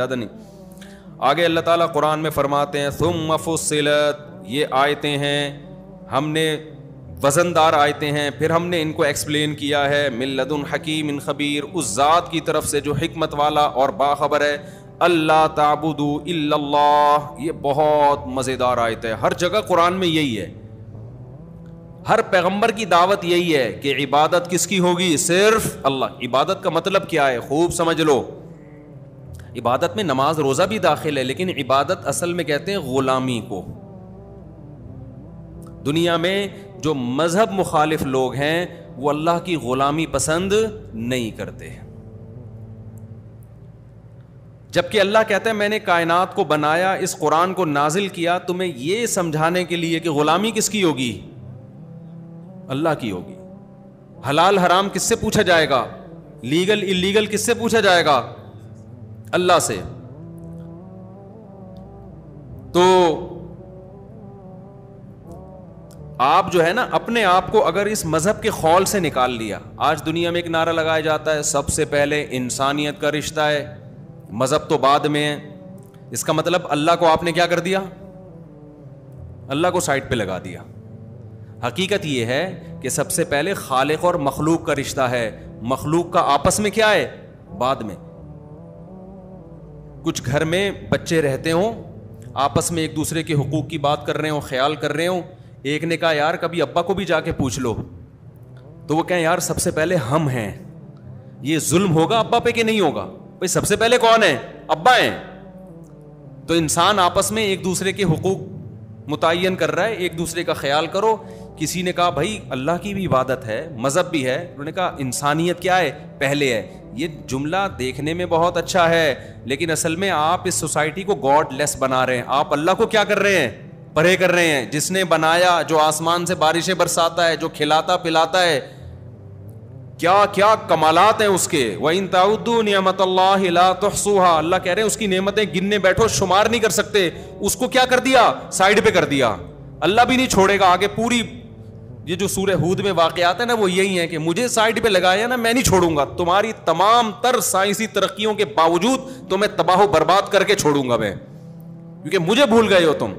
ज़्यादा नहीं आगे अल्लाह ताला कुरान में फरमाते हैं सुम मफुसलत ये आयतें हैं हमने वज़नदार आयतें हैं फिर हमने इनको एक्सप्लेन किया है मिल्लदन हकीम इन खबीर उस ज़ात की तरफ से जो हमत वाला और बाखबर है अल्लाह ताबुदू इल्लल्लाह ये बहुत मज़ेदार आयत है हर जगह कुरान में यही है हर पैगंबर की दावत यही है कि इबादत किसकी होगी सिर्फ अल्लाह इबादत का मतलब क्या है खूब समझ लो इबादत में नमाज रोज़ा भी दाखिल है लेकिन इबादत असल में कहते हैं ग़ुलामी को दुनिया में जो मज़हब मुखालिफ लोग हैं वो अल्लाह की ग़ुलामी पसंद नहीं करते जबकि अल्लाह कहते हैं मैंने कायनात को बनाया इस कुरान को नाजिल किया तुम्हें यह समझाने के लिए कि ग़ुलामी किसकी होगी अल्लाह की होगी हलाल हराम किससे पूछा जाएगा लीगल इलीगल किससे पूछा जाएगा अल्लाह से तो आप जो है ना अपने आप को अगर इस मजहब के खौल से निकाल लिया आज दुनिया में एक नारा लगाया जाता है सबसे पहले इंसानियत का रिश्ता है मजहब तो बाद में है इसका मतलब अल्लाह को आपने क्या कर दिया अल्लाह को साइड पे लगा दिया हकीकत यह है कि सबसे पहले खालिक और मखलूक का रिश्ता है मखलूक का आपस में क्या है बाद में कुछ घर में बच्चे रहते हों आपस में एक दूसरे के हकूक़ की बात कर रहे हों ख्याल कर रहे हों एक ने कहा यार कभी अब्बा को भी जाके पूछ लो तो वो कहें यार सबसे पहले हम हैं ये जुल्म होगा अब्बा पे कि नहीं होगा भाई सबसे पहले कौन है अब्बा हैं तो इंसान आपस में एक दूसरे के हकूक़ मुतन कर रहा है एक दूसरे का ख्याल करो किसी ने कहा भाई अल्लाह की भी इबादत है मज़हब भी है उन्होंने कहा इंसानियत क्या है पहले है ये जुमला देखने में बहुत अच्छा है लेकिन असल में आप इस सोसाइटी को गॉड लेस बना रहे हैं आप अल्लाह को क्या कर रहे हैं परे कर रहे हैं जिसने बनाया जो आसमान से बारिशें बरसाता है जो खिलाता पिलाता है क्या क्या कमालत हैं उसके व इन ताउद्दू नियमत तहसूहा अल्लाह कह रहे हैं उसकी नियमतें गिनने बैठो शुमार नहीं कर सकते उसको क्या कर दिया साइड पे कर दिया अल्लाह भी नहीं छोड़ेगा आगे पूरी ये जो सूर्य हूद में वाकयात है ना वो यही है कि मुझे साइड पे लगाया ना मैं नहीं छोड़ूंगा तुम्हारी तमाम तर साइंसी तरक्कियों के बावजूद तुम्हें तो तबाह बर्बाद करके छोड़ूंगा मैं क्योंकि मुझे भूल गए हो तुम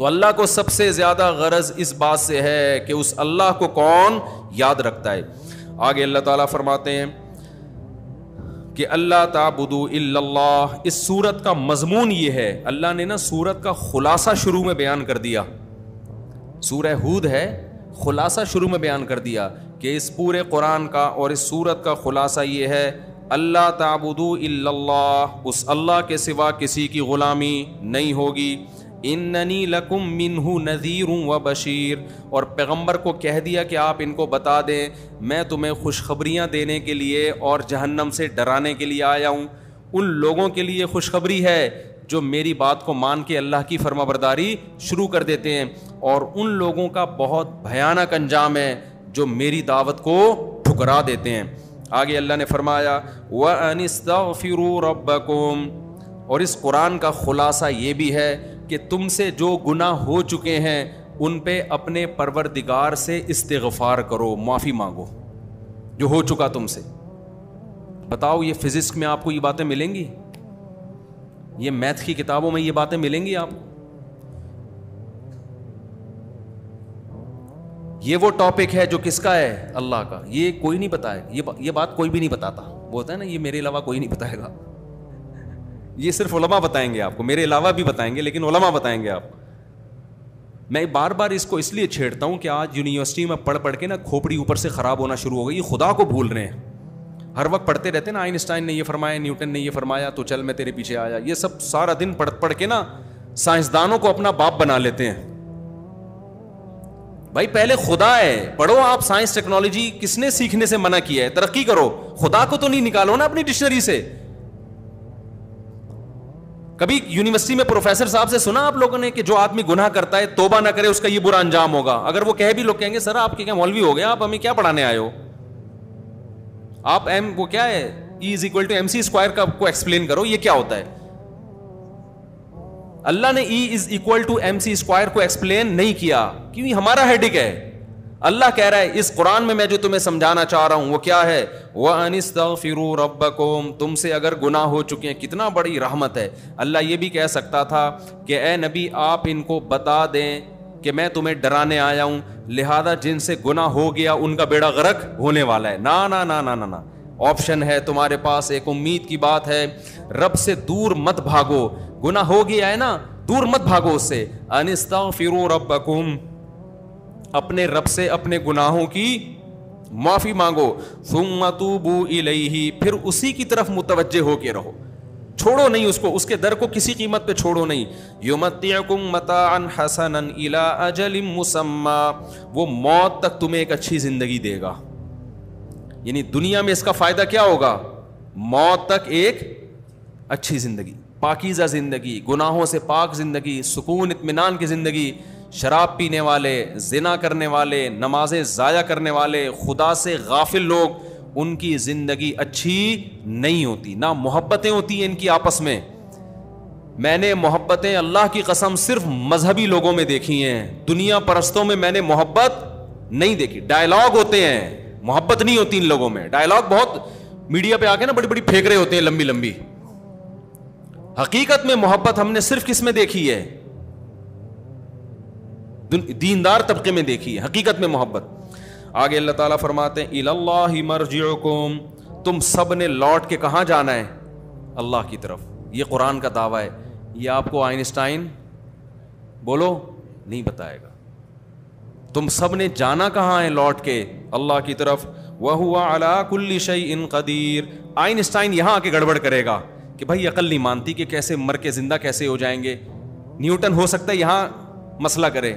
तो अल्लाह को सबसे ज्यादा गरज इस बात से है कि उस अल्लाह को कौन याद रखता है आगे अल्लाह ताला फरमाते हैं कि अल्लाह ताबुदू इल्लल्लाह इस सूरत का मजमून ये है अल्लाह ने ना सूरत का खुलासा शुरू में बयान कर दिया सूरह हूद है खुलासा शुरू में बयान कर दिया कि इस पूरे कुरान का और इस सूरत का खुलासा ये है अल्लाह ताबुदू इल्लल्लाह उस अल्लाह के सिवा किसी की ग़ुलामी नहीं होगी इन्ननी लकुम मिनहू नज़ीर व बशीर और पैगंबर को कह दिया कि आप इनको बता दें मैं तुम्हें खुशखबरियाँ देने के लिए और जहन्नम से डराने के लिए आया हूँ उन लोगों के लिए खुशखबरी है जो मेरी बात को मान के अल्लाह की फर्माबरदारी शुरू कर देते हैं और उन लोगों का बहुत भयानक अंजाम है जो मेरी दावत को ठुकरा देते हैं आगे अल्लाह ने फरमाया व अनिस्तर रबकुम और इस कुरान का ख़ुलासा ये भी है कि तुमसे जो गुना हो चुके हैं उन पे अपने परवरदिगार से इस्तगफार करो माफ़ी मांगो जो हो चुका तुमसे बताओ ये फिज़िक्स में आपको ये बातें मिलेंगी ये मैथ की किताबों में ये बातें मिलेंगी आपको ये वो टॉपिक है जो किसका है अल्लाह का ये कोई नहीं बताए ये बा, ये बात कोई भी नहीं बताता बोलता है ना ये मेरे अलावा कोई नहीं बताएगा ये सिर्फ उलमा बताएंगे आपको मेरे अलावा भी बताएंगे लेकिन उलमा बताएंगे आप मैं बार बार इसको इसलिए छेड़ता हूं कि आज यूनिवर्सिटी में पढ़ पढ़ के ना खोपड़ी ऊपर से ख़राब होना शुरू हो गई खुदा को भूल रहे हैं हर वक्त पढ़ते रहते ना आइंस्टाइन ने ये फरमाया न्यूटन ने ये फरमाया तो चल मैं तेरे पीछे आया ये सब सारा दिन पढ़ पढ़ के ना साइंसदानों को अपना बाप बना लेते हैं भाई पहले खुदा है पढ़ो आप साइंस टेक्नोलॉजी किसने सीखने से मना किया है तरक्की करो खुदा को तो नहीं निकालो ना अपनी डिक्शनरी से कभी यूनिवर्सिटी में प्रोफेसर साहब से सुना आप लोगों ने कि जो आदमी गुनाह करता है तोबा ना करे उसका ये बुरा अंजाम होगा अगर वो कह भी लोग कहेंगे सर आपके क्या मौलवी हो गया आप हमें क्या पढ़ाने आए हो आप एम वो क्या है E is equal to M C square का आपको एक्सप्लेन करो ये क्या होता है अल्लाह ने E is equal to M C square को एक्सप्लेन नहीं किया क्योंकि हमारा हेडिक है अल्लाह कह रहा है इस कुरान में मैं जो तुम्हें समझाना चाह रहा हूँ वो क्या है वह अनिस्तफ़िर रब्बकोम तुमसे अगर गुनाह हो चुके हैं कितना बड़ी रहमत है अल्लाह ये भी कह सकता था कि ए नबी आप इनको बता दें कि मैं तुम्हें डराने आया हूं लिहाजा जिनसे गुना हो गया उनका बेड़ा गरक होने वाला है ना ना ना ना ना ना ऑप्शन है तुम्हारे पास एक उम्मीद की बात है रब से दूर मत भागो गुना हो गया है ना दूर मत भागो उससे अनिस्ता फिर रबकुम अपने रब से अपने गुनाहों की माफी मांगो सुमतूबू फिर उसी की तरफ मुतवजे होके रहो छोड़ो नहीं उसको उसके दर को किसी कीमत पे छोड़ो नहीं युमतियकुम हसन इला अजलिम वो मौत तक तुम्हें एक अच्छी जिंदगी देगा यानी दुनिया में इसका फायदा क्या होगा मौत तक एक अच्छी जिंदगी पाकिजा जिंदगी गुनाहों से पाक जिंदगी सुकून इतमान की जिंदगी शराब पीने वाले जिना करने वाले नमाजें ज़ाया करने वाले खुदा से गाफिल लोग उनकी ज़िंदगी अच्छी नहीं होती ना मोहब्बतें होती हैं इनकी आपस में मैंने मोहब्बतें अल्लाह की कसम सिर्फ मजहबी लोगों में देखी हैं दुनिया परस्तों में मैंने मोहब्बत नहीं देखी डायलॉग होते हैं मोहब्बत नहीं होती इन लोगों में डायलॉग बहुत मीडिया पे आके ना बड़ी बड़ी फेंक रहे होते हैं लंबी लंबी हकीकत में मोहब्बत हमने सिर्फ किस में देखी है दीनदार तबके में देखी है हकीकत में मोहब्बत आगे अल्लाह ताला फरमाते हैं इल्लाह तुम सब ने लौट के कहाँ जाना है अल्लाह की तरफ ये कुरान का दावा है ये आपको आइंस्टाइन बोलो नहीं बताएगा तुम सब ने जाना कहाँ है लौट के अल्लाह की तरफ वह हुआ अला कुल्ली शई इन कदीर आइंस्टाइन यहाँ आके गड़बड़ करेगा कि भाई अकल नहीं मानती कि कैसे मर के ज़िंदा कैसे हो जाएंगे न्यूटन हो सकता है यहाँ मसला करे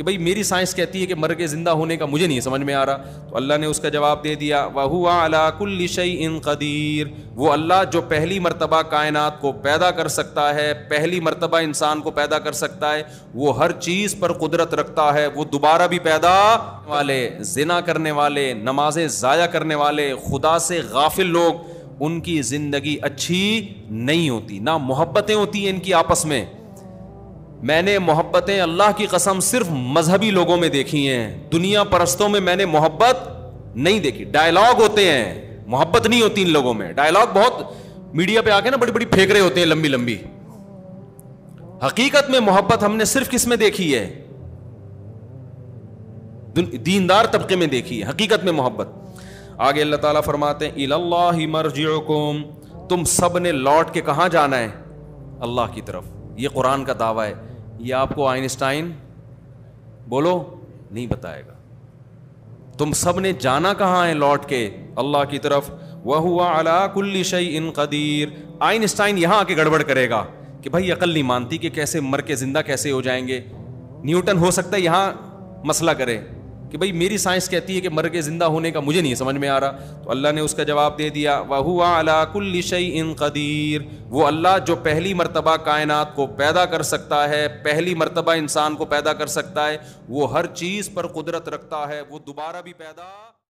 कि भाई मेरी साइंस कहती है कि मर के ज़िंदा होने का मुझे नहीं समझ में आ रहा तो अल्लाह ने उसका जवाब दे दिया वाह अला कुल्ल शई इन कदीर वो अल्लाह जो पहली मरतबा कायनात को पैदा कर सकता है पहली मरतबा इंसान को पैदा कर सकता है वो हर चीज़ पर कुदरत रखता है वो दोबारा भी पैदा वाले जिना करने वाले नमाजें ज़ाया करने वाले खुदा से गाफिल लोग उनकी ज़िंदगी अच्छी नहीं होती ना मोहब्बतें होती हैं इनकी आपस में मैंने मोहब्बतें अल्लाह की कसम सिर्फ मजहबी लोगों में देखी हैं दुनिया परस्तों में मैंने मोहब्बत नहीं देखी डायलॉग होते हैं मोहब्बत नहीं होती इन लोगों में डायलॉग बहुत मीडिया पे आके ना बड़ी बड़ी फेंक रहे होते हैं लंबी लंबी हकीकत में मोहब्बत हमने सिर्फ किस में देखी है दीनदार तबके में देखी है हकीकत में मोहब्बत आगे अल्लाह ताला फरमाते हैं इल्लाह मर्जियोकुम तुम सब ने लौट के कहां जाना है अल्लाह की तरफ ये कुरान का दावा है ये आपको आइंस्टाइन बोलो नहीं बताएगा तुम सब ने जाना कहाँ है लौट के अल्लाह की तरफ वह हुआ अला कुल्ली शई इन कदीर आइंस्टाइन यहाँ आके गड़बड़ करेगा कि भाई अकल नहीं मानती कि कैसे मर के ज़िंदा कैसे हो जाएंगे न्यूटन हो सकता है यहाँ मसला करे कि भाई मेरी साइंस कहती है कि मर के ज़िंदा होने का मुझे नहीं समझ में आ रहा तो अल्लाह ने उसका जवाब दे दिया वाह अला कुल्ल इन कदीर वो अल्लाह जो पहली मरतबा कायनात को पैदा कर सकता है पहली मरतबा इंसान को पैदा कर सकता है वो हर चीज़ पर कुदरत रखता है वो दोबारा भी पैदा